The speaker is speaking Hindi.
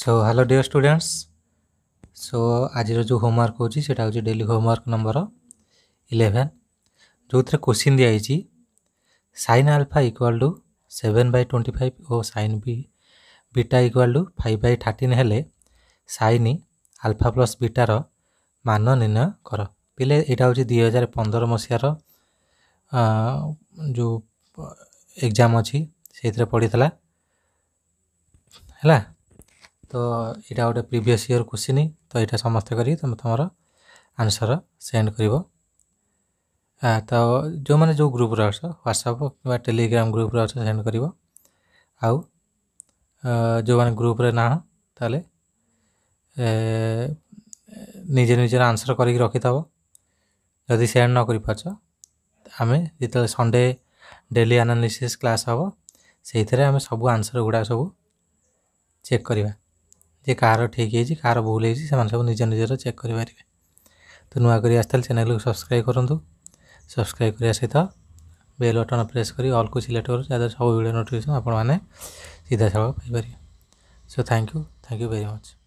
so hello dear students so আজির যে হোমওয়ার্ক হচ্ছে সেটা হচ্ছে ডেলি হোমওয়ার্ক নম্বর ইলেভেন ଯେଉଁଥିରେ କୋଶ୍ଚିନ୍ ଦିଆହେଇଛି sine alpha equal to seven by twenty five ଓ ସାଇନ୍ ବି beta equal to five by thirteen ହେଲେ ସାଇନ୍ ଆଲଫା ପ୍ଲସ୍ ବିଟାର ମାନ ନିର୍ଣ୍ଣୟ କର ପିଲେ ଏଇଟା ହେଉଛି ଦୁଇ ହଜାର ପନ୍ଦର ମସିହାର ଯେଉଁ ଏକ୍ଜାମ୍ ଅଛି ସେଇଥିରେ ପଡ଼ିଥିଲା ହେଲା तो यहाँ गोटे प्रिवियस इयर क्वेश्चन तो यहाँ समस्त कर आंसर सेंड कर तो जो मैंने जो ग्रुप अच ह्वाट्सअप कि टेलीग्राम ग्रुप अच कर जो मैंने ग्रुप ना तो निजे निजर आंसर कर रखी थब जदि से न करी पार्च आम जो संडे डेली आनालीसी क्लास हम से आम सब आंसर गुड़ा सब चेक करवा ଯେ କାହାର ଠିକ୍ ହେଇଛି କାହାର ଭୁଲ ହେଇଛି ସେମାନେ ସବୁ ନିଜ ନିଜର ଚେକ୍ କରିପାରିବେ ତ ନୂଆ କରି ଆସିଥିଲେ ଚ୍ୟାନେଲ୍କୁ ସବସ୍କ୍ରାଇବ୍ କରନ୍ତୁ ସବସ୍କ୍ରାଇବ୍ କରିବା ସହିତ ବେଲ୍ ବଟନ୍ ପ୍ରେସ୍ କରି ଅଲ୍କୁ ସିଲେକ୍ଟ କରନ୍ତୁ ଯାହାଦ୍ୱାରା ସବୁ ଭିଡ଼ିଓ ନୋଟିଫିକେସନ୍ ଆପଣମାନେ ସିଧାସଳଖ ପାଇପାରିବେ so thank you thank you very much